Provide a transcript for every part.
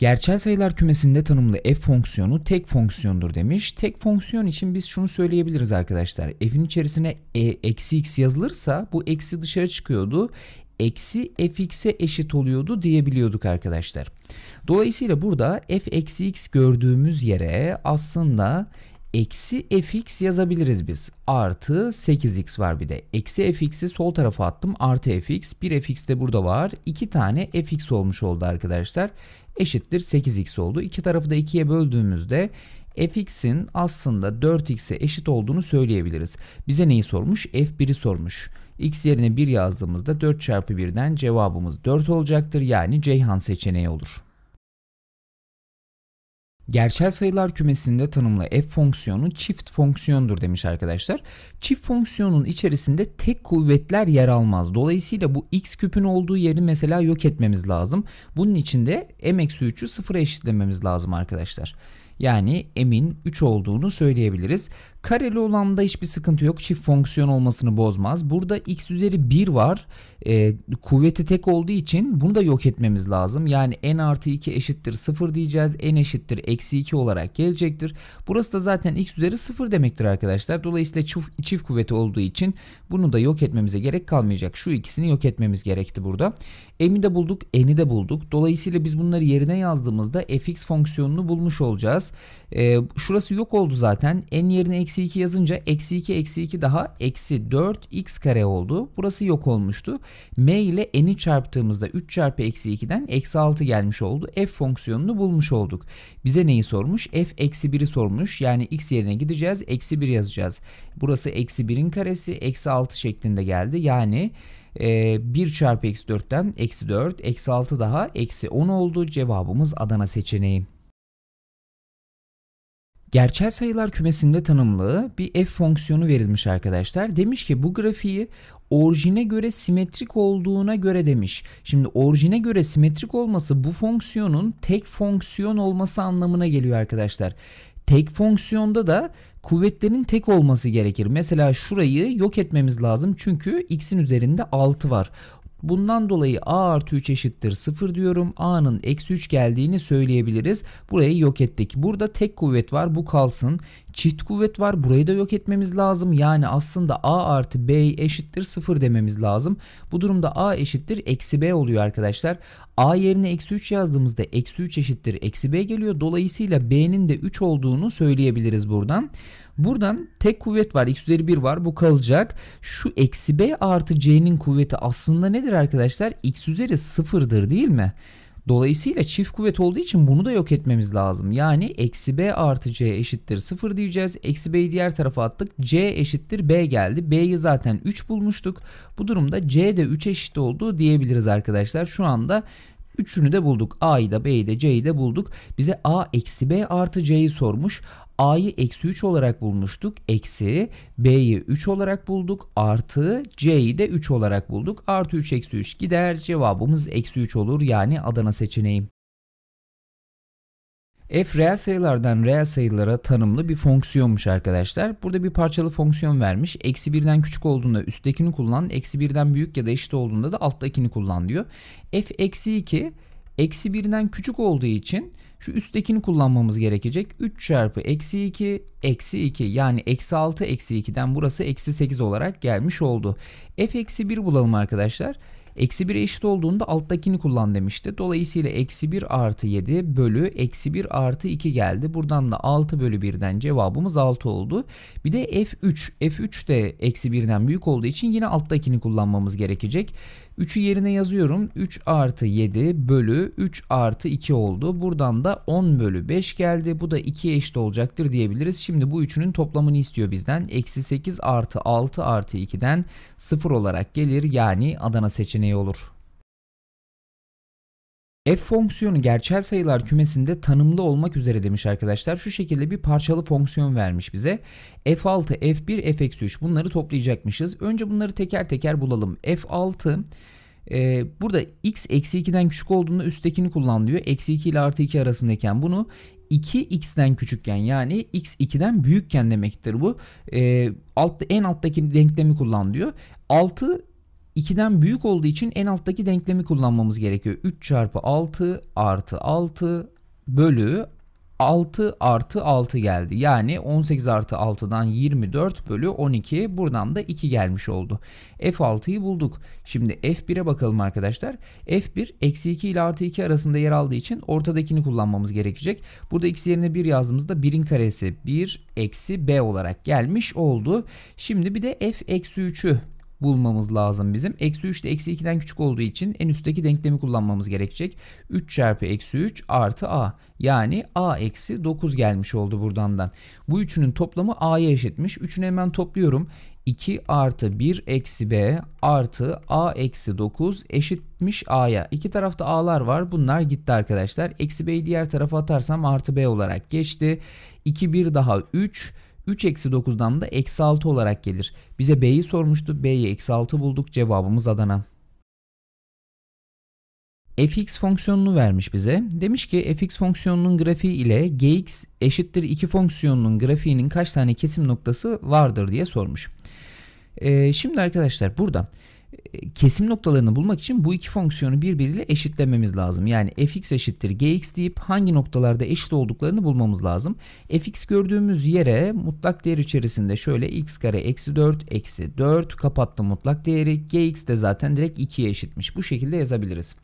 Gerçel sayılar kümesinde tanımlı f fonksiyonu tek fonksiyondur demiş. Tek fonksiyon için biz şunu söyleyebiliriz arkadaşlar. F'in içerisine e, eksi x yazılırsa bu eksi dışarı çıkıyordu. Eksi fx'e eşit oluyordu diyebiliyorduk arkadaşlar. Dolayısıyla burada f eksi x gördüğümüz yere aslında eksi fx yazabiliriz biz. Artı 8x var bir de. Eksi fx'i sol tarafa attım. Artı fx. 1 fx de burada var. 2 tane fx olmuş oldu arkadaşlar. Eşittir 8x oldu. İki tarafı da 2'ye böldüğümüzde fx'in aslında 4x'e eşit olduğunu söyleyebiliriz. Bize neyi sormuş? f1'i sormuş. x yerine 1 yazdığımızda 4 çarpı 1'den cevabımız 4 olacaktır. Yani Ceyhan seçeneği olur. Gerçel sayılar kümesinde tanımlı f fonksiyonu çift fonksiyondur demiş arkadaşlar. Çift fonksiyonun içerisinde tek kuvvetler yer almaz. Dolayısıyla bu x küpün olduğu yeri mesela yok etmemiz lazım. Bunun için de m-3'ü sıfıra eşitlememiz lazım arkadaşlar. Yani m'in 3 olduğunu söyleyebiliriz. Kareli olan da hiçbir sıkıntı yok. Çift fonksiyon olmasını bozmaz. Burada x üzeri 1 var. E, kuvveti tek olduğu için bunu da yok etmemiz lazım. Yani n artı 2 eşittir 0 diyeceğiz. n eşittir eksi 2 olarak gelecektir. Burası da zaten x üzeri 0 demektir arkadaşlar. Dolayısıyla çift, çift kuvveti olduğu için bunu da yok etmemize gerek kalmayacak. Şu ikisini yok etmemiz gerekti burada. m'i de bulduk, n'i de bulduk. Dolayısıyla biz bunları yerine yazdığımızda fx fonksiyonunu bulmuş olacağız. E, şurası yok oldu zaten. n yerine eksi eksi 2 yazınca eksi 2 eksi 2 daha eksi 4 x kare oldu. Burası yok olmuştu. m ile n'i çarptığımızda 3 çarpı eksi 2'den eksi 6 gelmiş oldu. f fonksiyonunu bulmuş olduk. Bize neyi sormuş? f eksi 1'i sormuş. Yani x yerine gideceğiz. Eksi 1 yazacağız. Burası eksi 1'in karesi eksi 6 şeklinde geldi. Yani e, 1 çarpı eksi 4'ten eksi 4 eksi 6 daha eksi 10 oldu. Cevabımız Adana seçeneği. Gerçel sayılar kümesinde tanımlı bir f fonksiyonu verilmiş arkadaşlar. Demiş ki bu grafiği orijine göre simetrik olduğuna göre demiş. Şimdi orijine göre simetrik olması bu fonksiyonun tek fonksiyon olması anlamına geliyor arkadaşlar. Tek fonksiyonda da kuvvetlerin tek olması gerekir. Mesela şurayı yok etmemiz lazım çünkü x'in üzerinde 6 var. Bundan dolayı a artı 3 eşittir 0 diyorum. a'nın eksi 3 geldiğini söyleyebiliriz. Burayı yok ettik. Burada tek kuvvet var bu kalsın. Çift kuvvet var. Burayı da yok etmemiz lazım. Yani aslında A artı B eşittir 0 dememiz lazım. Bu durumda A eşittir eksi B oluyor arkadaşlar. A yerine eksi 3 yazdığımızda eksi 3 eşittir eksi B geliyor. Dolayısıyla B'nin de 3 olduğunu söyleyebiliriz buradan. Buradan tek kuvvet var. X üzeri 1 var. Bu kalacak. Şu eksi B artı C'nin kuvveti aslında nedir arkadaşlar? X üzeri 0'dır değil mi? Dolayısıyla çift kuvvet olduğu için bunu da yok etmemiz lazım. Yani eksi b artı c eşittir 0 diyeceğiz. Eksi b'yi diğer tarafa attık. c eşittir b geldi. b'yi zaten 3 bulmuştuk. Bu durumda c de 3 eşit olduğu diyebiliriz arkadaşlar. Şu anda Üçünü de bulduk. A'yı da B'yi de C'yi de bulduk. Bize A eksi B artı C'yi sormuş. A'yı eksi 3 olarak bulmuştuk. Eksi B'yi 3 olarak bulduk. Artı C'yi de 3 olarak bulduk. Artı 3 eksi 3 gider. Cevabımız eksi 3 olur. Yani Adana seçeneği f reel sayılardan reel sayılara tanımlı bir fonksiyonmuş arkadaşlar. Burada bir parçalı fonksiyon vermiş. Eksi birden küçük olduğunda üsttekini kullan. Eksi birden büyük ya da eşit olduğunda da alttakini kullan diyor. f eksi 2 eksi birden küçük olduğu için şu üsttekini kullanmamız gerekecek. 3 çarpı eksi 2 eksi 2 yani eksi 6 eksi 2'den burası eksi 8 olarak gelmiş oldu. f eksi 1 bulalım arkadaşlar. Arkadaşlar. Eksi 1'e eşit olduğunda alttakini kullan demişti. Dolayısıyla eksi 1 artı 7 bölü eksi 1 artı 2 geldi. Buradan da 6 bölü 1'den cevabımız 6 oldu. Bir de F3. F3 de eksi 1'den büyük olduğu için yine alttakini kullanmamız gerekecek. 3'ü yerine yazıyorum. 3 artı 7 bölü 3 artı 2 oldu. Buradan da 10 bölü 5 geldi. Bu da 2'ye eşit olacaktır diyebiliriz. Şimdi bu üçünün toplamını istiyor bizden. Eksi 8 artı 6 artı 2'den 0 olarak gelir. Yani Adana seçeneği olur. F fonksiyonu gerçel sayılar kümesinde tanımlı olmak üzere demiş arkadaşlar. Şu şekilde bir parçalı fonksiyon vermiş bize. F6, F1, F-3 bunları toplayacakmışız. Önce bunları teker teker bulalım. F6 e, burada x eksi 2'den küçük olduğunda üsttekini kullan diyor. Eksi 2 ile artı 2 arasındayken bunu 2x'den küçükken yani x2'den büyükken demektir bu. E, alt, en alttaki denklemi kullan diyor. 6 2'den büyük olduğu için en alttaki denklemi kullanmamız gerekiyor. 3 çarpı 6 artı 6 bölü 6 artı 6 geldi. Yani 18 artı 6'dan 24 bölü 12 buradan da 2 gelmiş oldu. F6'yı bulduk. Şimdi F1'e bakalım arkadaşlar. F1 eksi 2 ile artı 2 arasında yer aldığı için ortadakini kullanmamız gerekecek. Burada x yerine 1 yazdığımızda 1'in karesi 1 eksi b olarak gelmiş oldu. Şimdi bir de F eksi 3'ü bulmamız lazım bizim. Eksi 3 de eksi 2'den küçük olduğu için en üstteki denklemi kullanmamız gerekecek. 3 çarpı eksi 3 artı a. Yani a eksi 9 gelmiş oldu buradan da. Bu üçünün toplamı a'ya eşitmiş. Üçünü hemen topluyorum. 2 artı 1 eksi b artı a eksi 9 eşitmiş a'ya. İki tarafta a'lar var. Bunlar gitti arkadaşlar. Eksi b'yi diğer tarafa atarsam artı b olarak geçti. 2 1 daha 3 3 eksi 9'dan da eksi 6 olarak gelir. Bize B'yi sormuştu. B'yi eksi 6 bulduk. Cevabımız Adana. fx fonksiyonunu vermiş bize. Demiş ki fx fonksiyonunun grafiği ile gx eşittir 2 fonksiyonunun grafiğinin kaç tane kesim noktası vardır diye sormuş. Ee, şimdi arkadaşlar burada kesim noktalarını bulmak için bu iki fonksiyonu birbiriyle eşitlememiz lazım. Yani fx eşittir gx deyip hangi noktalarda eşit olduklarını bulmamız lazım. fx gördüğümüz yere mutlak değer içerisinde şöyle x kare eksi 4 eksi 4 kapattı mutlak değeri. gx de zaten direkt 2'ye eşitmiş. Bu şekilde yazabiliriz.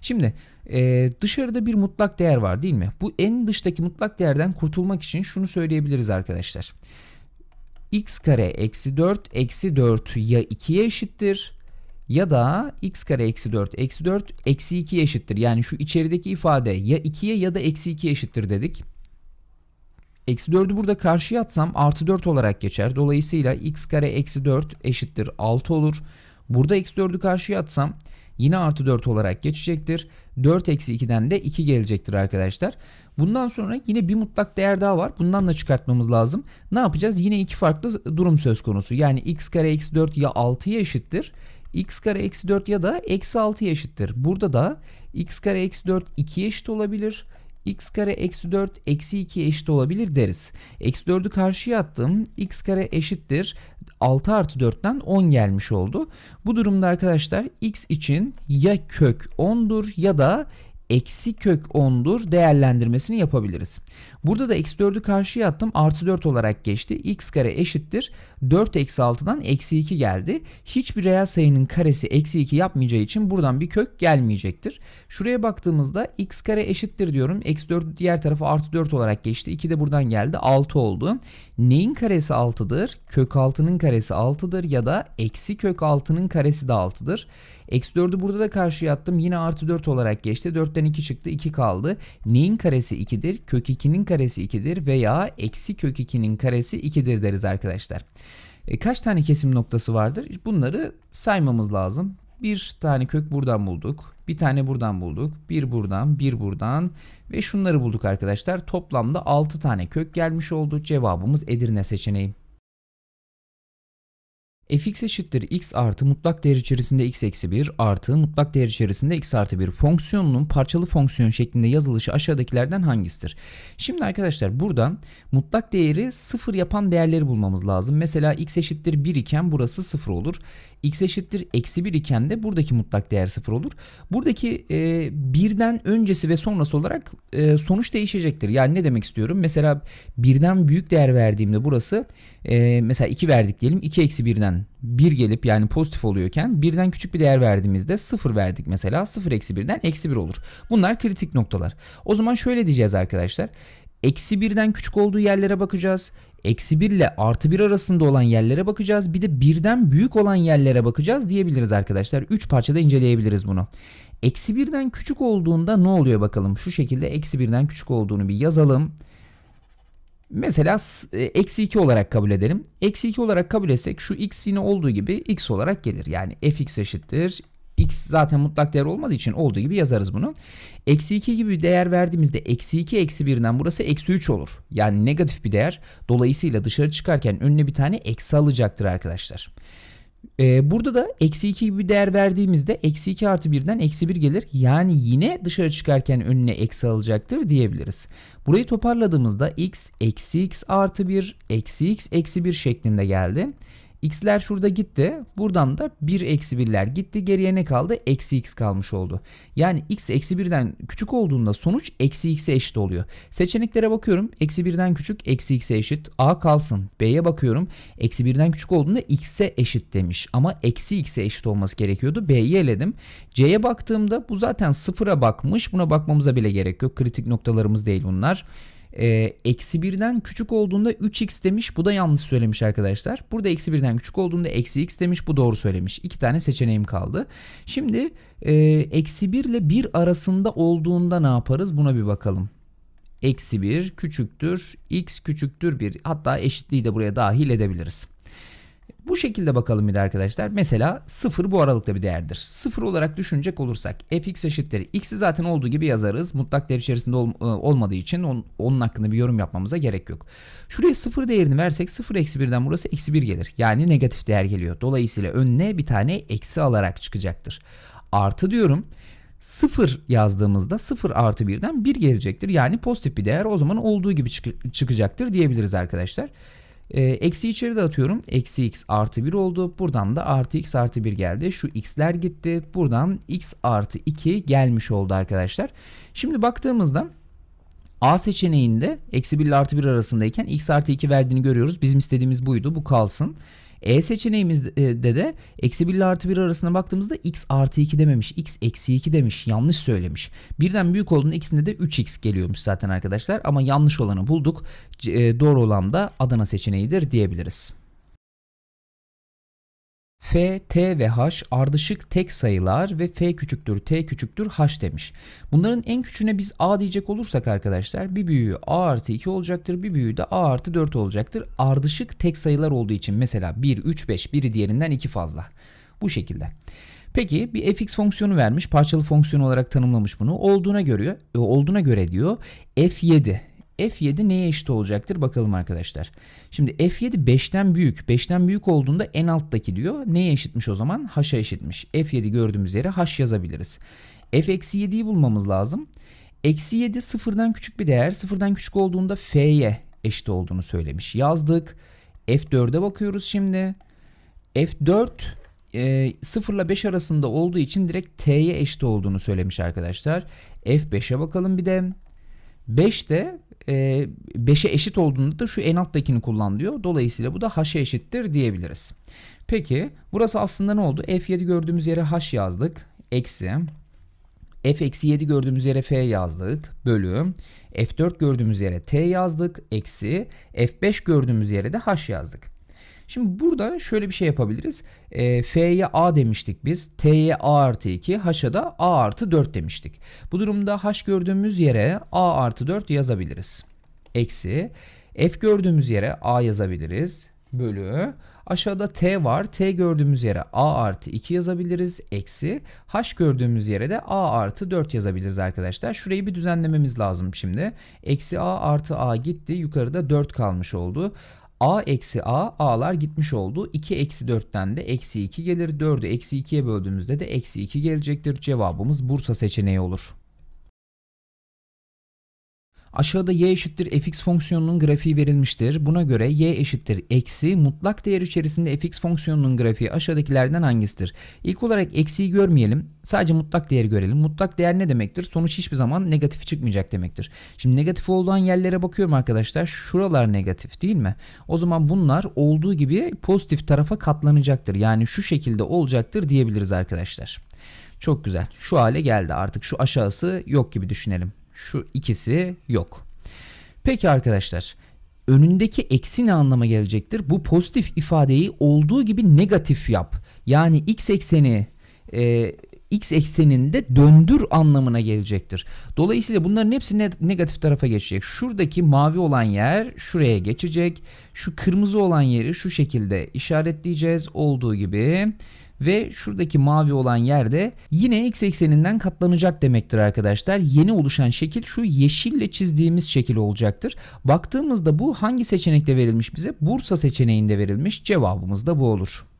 Şimdi e, dışarıda bir mutlak değer var değil mi? Bu en dıştaki mutlak değerden kurtulmak için şunu söyleyebiliriz arkadaşlar. x kare eksi 4 eksi 4 ya 2'ye eşittir ya da x kare eksi 4 eksi 4 eksi 2 eşittir. Yani şu içerideki ifade ya 2'ye ya da eksi 2 eşittir dedik. Eksi 4'ü burada karşıya atsam artı 4 olarak geçer. Dolayısıyla x kare eksi 4 eşittir 6 olur. Burada eksi 4'ü karşıya atsam yine artı 4 olarak geçecektir. 4 eksi 2'den de 2 gelecektir arkadaşlar. Bundan sonra yine bir mutlak değer daha var. Bundan da çıkartmamız lazım. Ne yapacağız? Yine iki farklı durum söz konusu. Yani x kare eksi 4 ya 6'ya eşittir x kare eksi 4 ya da eksi 6 eşittir. Burada da x kare eksi 4 2'ye eşit olabilir x kare eksi 4 eksi 2 eşit olabilir deriz. Eksi 4'ü karşıya attım. x kare eşittir. 6 artı 4'ten 10 gelmiş oldu. Bu durumda arkadaşlar x için ya kök 10'dur ya da eksi kök 10'dur değerlendirmesini yapabiliriz. Burada da eksi 4'ü karşıya attım artı 4 olarak geçti. x kare eşittir 4 eksi 6'dan eksi 2 geldi. Hiçbir reel sayının karesi eksi 2 yapmayacağı için buradan bir kök gelmeyecektir. Şuraya baktığımızda x kare eşittir diyorum. Eksi 4 diğer tarafı artı 4 olarak geçti. 2 de buradan geldi 6 oldu. Neyin karesi 6'dır? Kök 6'nın karesi 6'dır ya da eksi kök 6'nın karesi de 6'dır. Eksi 4'ü burada da karşıya attım. Yine artı 4 olarak geçti. 4'ten 2 çıktı. 2 kaldı. Neyin karesi 2'dir? Kök 2'nin karesi 2'dir veya eksi kök 2'nin karesi 2'dir deriz arkadaşlar. E, kaç tane kesim noktası vardır? Bunları saymamız lazım. Bir tane kök buradan bulduk. Bir tane buradan bulduk. Bir buradan, bir buradan ve şunları bulduk arkadaşlar. Toplamda 6 tane kök gelmiş oldu. Cevabımız Edirne seçeneği fx eşittir x artı mutlak değer içerisinde x eksi 1 artı mutlak değer içerisinde x artı 1 fonksiyonunun parçalı fonksiyon şeklinde yazılışı aşağıdakilerden hangisidir? Şimdi arkadaşlar burada mutlak değeri 0 yapan değerleri bulmamız lazım. Mesela x eşittir 1 iken burası 0 olur x eşittir eksi 1 iken de buradaki mutlak değer 0 olur. Buradaki e, birden öncesi ve sonrası olarak e, sonuç değişecektir. Yani ne demek istiyorum? Mesela birden büyük değer verdiğimde burası e, mesela 2 verdik diyelim. 2 eksi 1'den 1 gelip yani pozitif oluyorken birden küçük bir değer verdiğimizde 0 verdik mesela. 0 eksi 1'den eksi 1 olur. Bunlar kritik noktalar. O zaman şöyle diyeceğiz arkadaşlar. Eksi birden küçük olduğu yerlere bakacağız eksi 1 ile artı 1 arasında olan yerlere bakacağız. Bir de birden büyük olan yerlere bakacağız diyebiliriz arkadaşlar. 3 parçada inceleyebiliriz bunu. Eksi 1'den küçük olduğunda ne oluyor bakalım. Şu şekilde eksi 1'den küçük olduğunu bir yazalım. Mesela e, eksi 2 olarak kabul edelim. Eksi 2 olarak kabul etsek şu x yine olduğu gibi x olarak gelir. Yani fx eşittir x zaten mutlak değer olmadığı için olduğu gibi yazarız bunu. Eksi 2 gibi bir değer verdiğimizde eksi 2 eksi 1'den burası eksi 3 olur. Yani negatif bir değer. Dolayısıyla dışarı çıkarken önüne bir tane eksi alacaktır arkadaşlar. Ee, burada da eksi 2 gibi bir değer verdiğimizde eksi 2 artı 1'den eksi 1 gelir. Yani yine dışarı çıkarken önüne eksi alacaktır diyebiliriz. Burayı toparladığımızda x eksi x artı 1 eksi x eksi 1 şeklinde geldi x'ler şurada gitti. Buradan da 1 eksi 1'ler gitti. Geriye ne kaldı? Eksi x kalmış oldu. Yani x eksi 1'den küçük olduğunda sonuç eksi x'e eşit oluyor. Seçeneklere bakıyorum. Eksi 1'den küçük eksi x'e eşit. A kalsın. B'ye bakıyorum. Eksi 1'den küçük olduğunda x'e eşit demiş. Ama eksi x'e eşit olması gerekiyordu. B'yi eledim. C'ye baktığımda bu zaten sıfıra bakmış. Buna bakmamıza bile gerek yok. Kritik noktalarımız değil bunlar. Ee, eksi birden küçük olduğunda 3x demiş. Bu da yanlış söylemiş arkadaşlar. Burada eksi birden küçük olduğunda eksi x demiş. Bu doğru söylemiş. İki tane seçeneğim kaldı. Şimdi e, eksi 1 ile 1 arasında olduğunda ne yaparız? Buna bir bakalım eksi 1 küçüktür x küçüktür 1 hatta eşitliği de buraya dahil edebiliriz. Bu şekilde bakalım bir de arkadaşlar. Mesela 0 bu aralıkta bir değerdir. 0 olarak düşünecek olursak fx eşittir. x'i zaten olduğu gibi yazarız. Mutlak değer içerisinde ol, e, olmadığı için on, onun hakkında bir yorum yapmamıza gerek yok. Şuraya 0 değerini versek 0 eksi 1'den burası eksi 1 gelir. Yani negatif değer geliyor. Dolayısıyla önüne bir tane eksi alarak çıkacaktır. Artı diyorum. 0 yazdığımızda 0 artı 1'den 1 gelecektir. Yani pozitif bir değer o zaman olduğu gibi çık çıkacaktır diyebiliriz arkadaşlar. Arkadaşlar. E, eksi içeri de atıyorum. Eksi x artı 1 oldu. Buradan da artı x artı 1 geldi. Şu x'ler gitti. Buradan x artı 2 gelmiş oldu arkadaşlar. Şimdi baktığımızda A seçeneğinde eksi 1 ile artı 1 arasındayken x artı 2 verdiğini görüyoruz. Bizim istediğimiz buydu. Bu kalsın. E seçeneğimizde e, de eksi 1 ile artı 1 arasına baktığımızda x artı 2 dememiş. x eksi 2 demiş. Yanlış söylemiş. Birden büyük olduğunda ikisinde de 3x geliyormuş zaten arkadaşlar. Ama yanlış olanı bulduk. E, doğru olan da Adana seçeneğidir diyebiliriz. F, T ve H ardışık tek sayılar ve F küçüktür, T küçüktür, H demiş. Bunların en küçüğüne biz A diyecek olursak arkadaşlar bir büyüğü A artı 2 olacaktır, bir büyüğü de A artı 4 olacaktır. Ardışık tek sayılar olduğu için mesela 1, 3, 5 biri diğerinden 2 fazla. Bu şekilde. Peki bir fx fonksiyonu vermiş. Parçalı fonksiyon olarak tanımlamış bunu. Olduğuna göre, olduğuna göre diyor f7 F7 neye eşit olacaktır bakalım arkadaşlar. Şimdi F7 5'ten büyük. 5'ten büyük olduğunda en alttaki diyor. Neye eşitmiş o zaman? H'a eşitmiş. F7 gördüğümüz yere H yazabiliriz. F-7'yi bulmamız lazım. Eksi 7 sıfırdan küçük bir değer. Sıfırdan küçük olduğunda F'ye eşit olduğunu söylemiş. Yazdık. F4'e bakıyoruz şimdi. F4 e, 0 ile 5 arasında olduğu için direkt T'ye eşit olduğunu söylemiş arkadaşlar. F5'e bakalım bir de. 5 de 5'e eşit olduğunda da şu en alttakini kullan diyor. Dolayısıyla bu da h'a eşittir diyebiliriz. Peki burası aslında ne oldu? F7 gördüğümüz yere h yazdık. Eksi. F eksi 7 gördüğümüz yere F yazdık. bölü F4 gördüğümüz yere T yazdık. Eksi. F5 gördüğümüz yere de H yazdık. Şimdi burada şöyle bir şey yapabiliriz. E, F'ye A demiştik biz. T'ye A artı 2. H'a da A artı 4 demiştik. Bu durumda H gördüğümüz yere A artı 4 yazabiliriz. Eksi. F gördüğümüz yere A yazabiliriz. Bölü. Aşağıda t var. T gördüğümüz yere a artı 2 yazabiliriz. Eksi. H gördüğümüz yere de a artı 4 yazabiliriz arkadaşlar. Şurayı bir düzenlememiz lazım şimdi. Eksi a artı a gitti. Yukarıda 4 kalmış oldu. A eksi A, A'lar gitmiş oldu. 2 eksi 4'ten de eksi 2 gelir. 4'ü eksi 2'ye böldüğümüzde de eksi 2 gelecektir. Cevabımız Bursa seçeneği olur. Aşağıda y eşittir fx fonksiyonunun grafiği verilmiştir. Buna göre y eşittir eksi mutlak değer içerisinde fx fonksiyonunun grafiği aşağıdakilerden hangisidir? İlk olarak eksiyi görmeyelim. Sadece mutlak değeri görelim. Mutlak değer ne demektir? Sonuç hiçbir zaman negatif çıkmayacak demektir. Şimdi negatif olan yerlere bakıyorum arkadaşlar. Şuralar negatif değil mi? O zaman bunlar olduğu gibi pozitif tarafa katlanacaktır. Yani şu şekilde olacaktır diyebiliriz arkadaşlar. Çok güzel. Şu hale geldi artık. Şu aşağısı yok gibi düşünelim. Şu ikisi yok. Peki arkadaşlar önündeki eksi ne anlama gelecektir? Bu pozitif ifadeyi olduğu gibi negatif yap. Yani x ekseni e, x ekseninde döndür anlamına gelecektir. Dolayısıyla bunların hepsi negatif tarafa geçecek. Şuradaki mavi olan yer şuraya geçecek. Şu kırmızı olan yeri şu şekilde işaretleyeceğiz olduğu gibi ve şuradaki mavi olan yerde yine x ekseninden katlanacak demektir arkadaşlar. Yeni oluşan şekil şu yeşille çizdiğimiz şekil olacaktır. Baktığımızda bu hangi seçenekte verilmiş bize? Bursa seçeneğinde verilmiş. Cevabımız da bu olur.